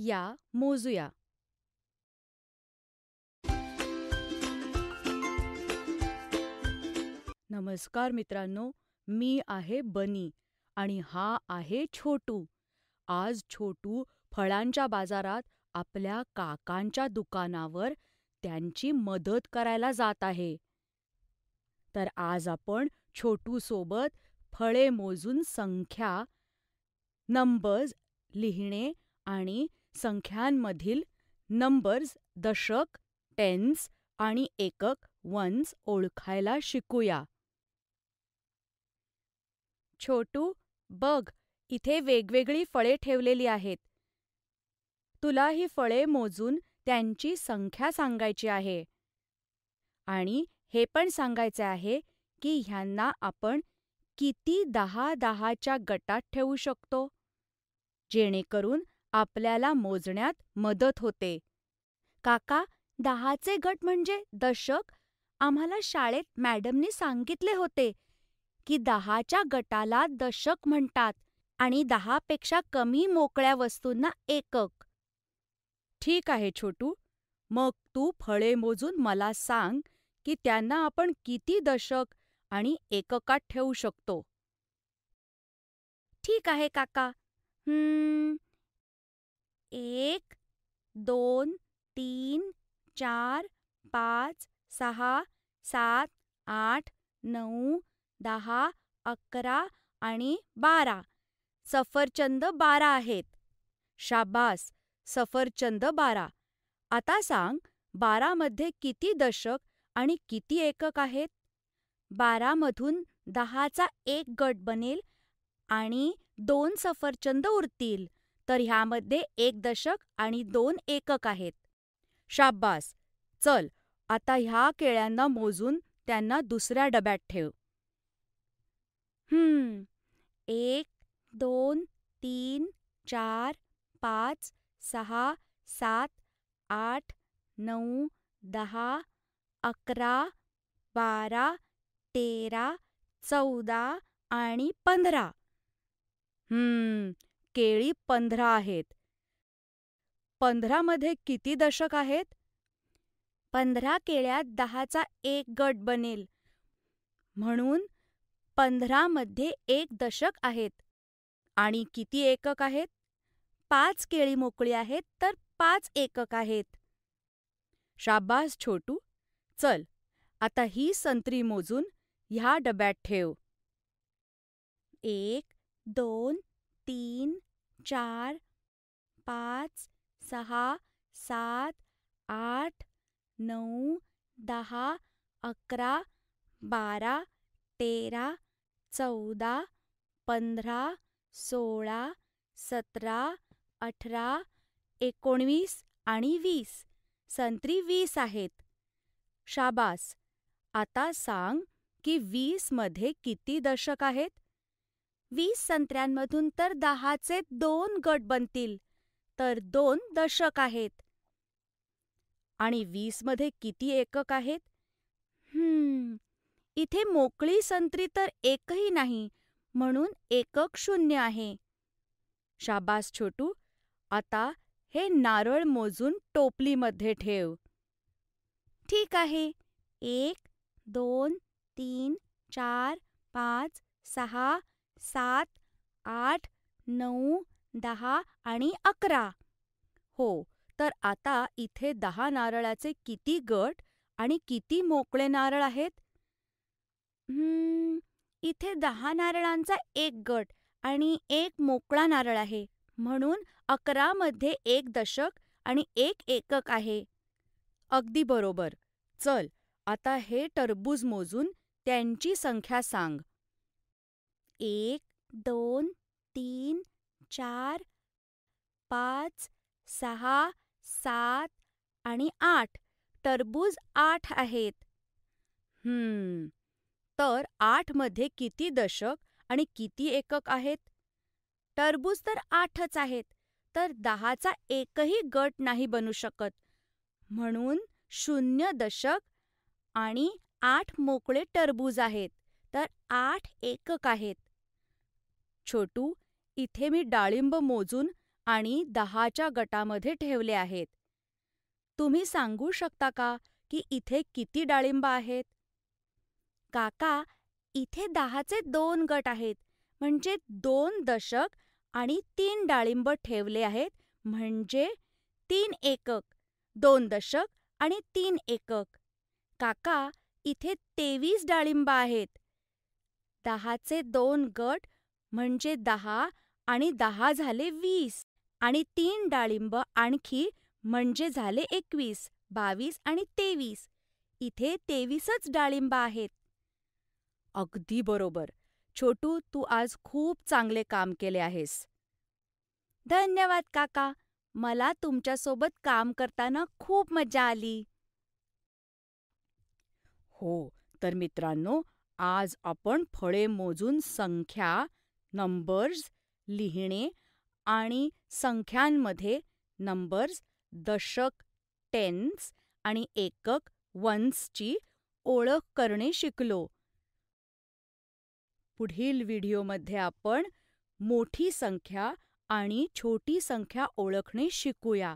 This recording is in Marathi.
या मोजूया नमस्कार मित्रांनो मी आहे बनी आणि हा आहे छोटू आज छोटू फळांच्या बाजारात आपल्या काकांच्या दुकानावर त्यांची मदत करायला जात आहे तर आज आपण छोटू सोबत फळे मोजून संख्या नंबर्स लिहिणे आणि संख्यांमधील नंबर्स दशक टेन्स आणि एकक वन्स ओळखायला शिकूया. छोटू बघ इथे वेगवेगळी फळे ठेवलेली आहेत. तुला ही फळे मोजून त्यांची संख्या सांगायची आहे आणि हे पण सांगायचे आहे की ह्यांना आपण किती दहा दहाच्या गटात ठेवू शकतो जेणेकरून आपल्याला मोजण्यात मदत होते. काका दहाचे गट म्हणजे दशक आम्हाला शाळेत मॅडमनी सांगितले होते की दहाच्या गटाला दशक म्हणतात आणि दहापेक्षा कमी मोकळ्या वस्तूंना एकक. ठीक आहे छोटू, मग तू फळे मोजून मला सांग की त्यांना आपण किती दशक आणि एककात ठेवू शकतो. ठीक आहे काका. हं, एक दोन तीन चार पाच सहा सात आठ नऊ दहा अकरा आणि बारा सफरचंद बारा आहेत शाबास सफरचंद बारा आता सांग बारामध्ये किती दशक आणि किती एकक आहेत बारामधून दहाचा एक गट बनेल आणि दोन सफरचंद उरतील तर ह्यामध्ये एक दशक आणि दोन एकक आहेत शाब्बास चल आता ह्या केळ्यांना मोजून त्यांना दुसऱ्या डब्यात ठेव हम्म एक दोन तीन चार पाच सहा सात आठ नऊ दहा अकरा बारा तेरा चौदा आणि पंधरा हम्म केळी पंधरा आहेत. पंधरामध्ये किती दशक आहेत पंधरा केळ्यात दहाचा एक गट बनेल म्हणून पंधरामध्ये एक दशक आहेत आणि किती एकक आहेत पाच केळी मोकळी आहेत तर पाच एकक आहेत शाबास छोटू चल आता ही संत्री मोजून ह्या डब्यात ठेव एक दोन तीन चार पाँच सहा सात आठ नौ दहा अकरा बारा तेरा चौदा पंधरा सोळा सतरा अठरा एकोणवीस आणि वीस संत्री वीस आहेत शाबास आता सांग की वीसमध्ये किती दशक आहेत वीस संत्र्यांमधून तर दहाचे दोन गट बनतील तर दोन दशक आहेत आणि वीस मध्ये किती एकक आहेत हम्म इथे मोकळी संत्री तर एकही नाही म्हणून एकक शून्य आहे शाबास छोटू आता हे नारळ मोजून टोपलीमध्ये ठेव ठीक आहे एक दोन तीन चार पाच सहा सात आठ नऊ दहा आणि अकरा हो तर आता इथे दहा नारळाचे किती गट आणि किती मोकळे नारळ आहेत इथे दहा नारळांचा एक गट आणि एक मोकळा नारळ आहे म्हणून अकरा मध्ये एक दशक आणि एक एकक आहे अगदी बरोबर चल आता हे टरबूज मोजून त्यांची संख्या सांग एक दोन तीन चार पाच सहा सात आणि आठ टरबूज आठ आहेत हम्म तर आठमध्ये किती दशक आणि किती एकक आहेत टरबूज तर आठच आहेत तर दहाचा एकही गट नाही बनू शकत म्हणून शून्य दशक आणि आठ मोकळे टरबूज आहेत तर आठ एकक आहेत छोटू इथे मी डाळिंब मोजून आणि दहाच्या गटामध्ये ठेवले आहेत तुम्ही सांगू शकता का की इथे किती डाळिंब आहेत काका इथे दहाचे दोन गट आहेत म्हणजे दोन दशक आणि तीन डाळिंब ठेवले आहेत म्हणजे तीन एकक दोन दशक आणि तीन एकक काका इथे तेवीस डाळिंब आहेत दहाचे दोन गट म्हणजे दहा आणि दहा झाले वीस आणि तीन डाळिंब आणखी म्हणजे झाले एकवीस बावीस आणि तेवीस इथे तेवीसच डाळिंब आहेत अगदी बरोबर छोटू तू आज खूप चांगले काम केले आहेस धन्यवाद काका मला तुमच्यासोबत काम करताना खूप मजा आली हो तर मित्रांनो आज आपण फळे मोजून संख्या नंबर्स लिहिणे आणि संख्यांमध्ये नंबर्स दशक टेन्स आणि एकक वन्सची ओळख करणे शिकलो पुढील व्हिडिओमध्ये आपण मोठी संख्या आणि छोटी संख्या ओळखणे शिकूया